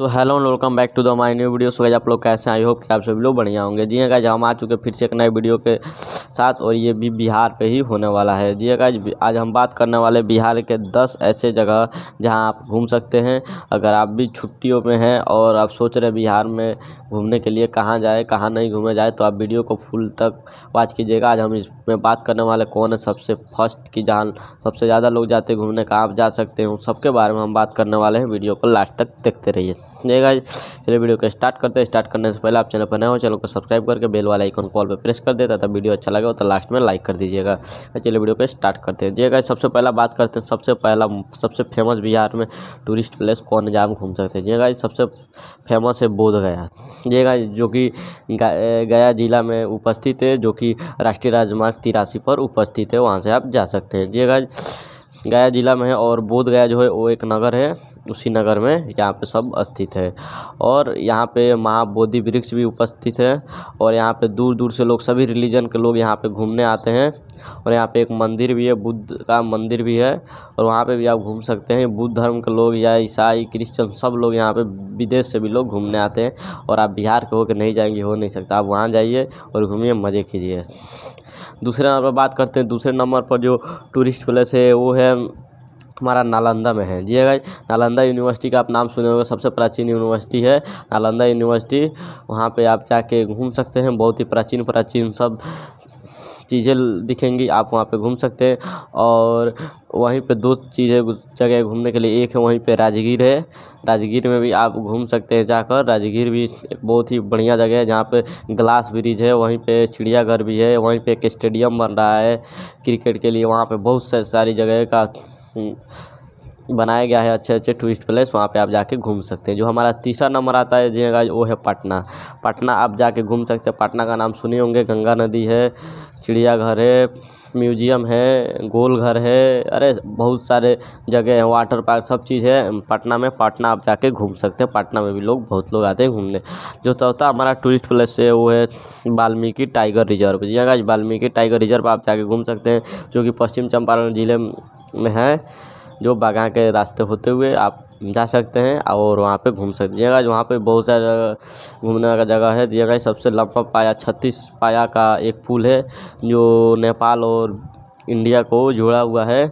तो hello and welcome back to the my new video so आप लोग कैसे हैं आई होप कि आप सभी लोग बढ़िया होंगे जी गाइस हाँ हम आ चुके फिर से एक नए वीडियो के साथ और ये भी बिहार पे ही होने वाला है जी गाइज आज हम बात करने वाले बिहार के दस ऐसे जगह जहाँ आप घूम सकते हैं अगर आप भी छुट्टियों में हैं और आप सोच रहे हैं बिहार में घूमने के लिए कहाँ जाए कहाँ नहीं घूमे जाए तो आप वीडियो को फुल तक वॉच कीजिएगा आज हम इसमें बात करने वाले कौन है सबसे फर्स्ट की जहाँ सबसे ज़्यादा लोग जाते घूमने कहाँ आप जा सकते हैं उन सबके बारे में हम बात करने वाले हैं वीडियो को लास्ट तक देखते रहिए समझिएगा चलिए वीडियो को स्टार्ट करते हैं स्टार्ट करने से पहले आप चैनल पर नए हो चैनल को सब्सक्राइब करके बेल वाला आइकन कॉल पर प्रेस कर देता था वीडियो अच्छा लगे हो तो लास्ट में लाइक कर दीजिएगा तो चलिए वीडियो को स्टार्ट करते हैं जी सबसे पहला बात करते हैं सबसे पहला सबसे फेमस बिहार में टूरिस्ट प्लेस कौन जहाँ घूम सकते हैं जी गाइज सबसे फेमस है बोध गया जी जो कि गया जिला में उपस्थित है जो कि राष्ट्रीय राजमार्ग तिरासी पर उपस्थित है वहाँ से आप जा सकते हैं जी गाइज गया जिला में है और बोध गया जो है वो एक नगर है उसी नगर में यहाँ पे सब स्थित है और यहाँ पे महाबोधि वृक्ष भी उपस्थित है और यहाँ पे दूर दूर से लोग सभी रिलीजन के लोग यहाँ पे घूमने आते हैं और यहाँ पे एक मंदिर भी है बुद्ध का मंदिर भी है और वहाँ पे भी आप घूम सकते हैं बुद्ध धर्म के लोग या ईसाई क्रिश्चियन सब लोग यहाँ पे विदेश से भी लोग घूमने आते हैं और आप बिहार के होकर नहीं जाएंगे हो नहीं सकता आप वहाँ जाइए और घूमिए मज़े कीजिए दूसरे नंबर पर बात करते हैं दूसरे नंबर पर जो टूरिस्ट प्लेस है वो है हमारा नालंदा में है जी भाई नालंदा यूनिवर्सिटी का आप नाम सुने होगा सबसे प्राचीन यूनिवर्सिटी है नालंदा यूनिवर्सिटी वहाँ पर आप जाके घूम सकते हैं बहुत ही प्राचीन प्राचीन सब चीज़ें दिखेंगी आप वहाँ पे घूम सकते हैं और वहीं पे दो चीज़ें जगह घूमने के लिए एक है वहीं पे राजगीर है राजगीर में भी आप घूम सकते हैं जाकर राजगीर भी बहुत ही बढ़िया जगह है जहाँ पे ग्लास ब्रिज है वहीं पे चिड़ियाघर भी है वहीं पे एक स्टेडियम बन रहा है क्रिकेट के लिए वहाँ पे बहुत सारी जगह का बनाया गया है अच्छे अच्छे टूरिस्ट प्लेस वहाँ पे आप जाके घूम सकते हैं जो हमारा तीसरा नंबर आता है जगह वो है पटना पटना आप जाके घूम सकते हैं पटना का नाम सुने होंगे गंगा नदी है चिड़ियाघर है म्यूजियम है गोल घर है अरे बहुत सारे जगह हैं वाटर पार्क सब चीज़ है पटना में पटना आप जाके घूम सकते हैं पटना में भी लोग बहुत लोग आते हैं घूमने जो चौथा हमारा टूरिस्ट प्लेस है वो है वाल्मीकि टाइगर रिजर्व जी हाँ वाल्मीकि टाइगर रिजर्व आप जाके घूम सकते हैं जो कि पश्चिम चंपारण ज़िले में है जो बागा के रास्ते होते हुए आप जा सकते हैं और वहाँ पे घूम सकते हैं वहाँ पे बहुत सारे घूमने का जगह है जगह सबसे लंबा पाया छत्तीस पाया का एक पुल है जो नेपाल और इंडिया को जोड़ा हुआ है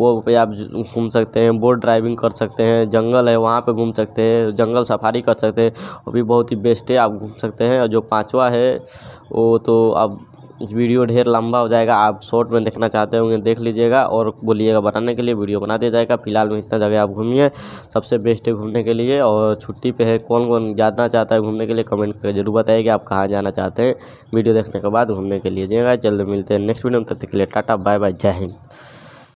वो पे आप घूम सकते हैं बोट ड्राइविंग कर सकते हैं जंगल है वहाँ पे घूम सकते हैं जंगल सफारी कर सकते हैं वो भी बहुत ही बेस्ट है आप घूम सकते हैं और जो पाँचवा है वो तो आप वीडियो ढेर लंबा हो जाएगा आप शॉर्ट में देखना चाहते होंगे देख लीजिएगा और बोलिएगा बनाने के लिए वीडियो बना दिया जाएगा फिलहाल में इतना जगह आप घूमिए सबसे बेस्ट है घूमने के लिए और छुट्टी पे है कौन कौन जाना चाहता है घूमने के लिए कमेंट करके जरूर बताइए कि आप कहाँ जाना चाहते हैं वीडियो देखने के बाद घूमने के लिए जाएगा जल्द मिलते हैं नेक्स्ट वीडियो में तब तक के लिए टाटा बाय बाय जय हिंद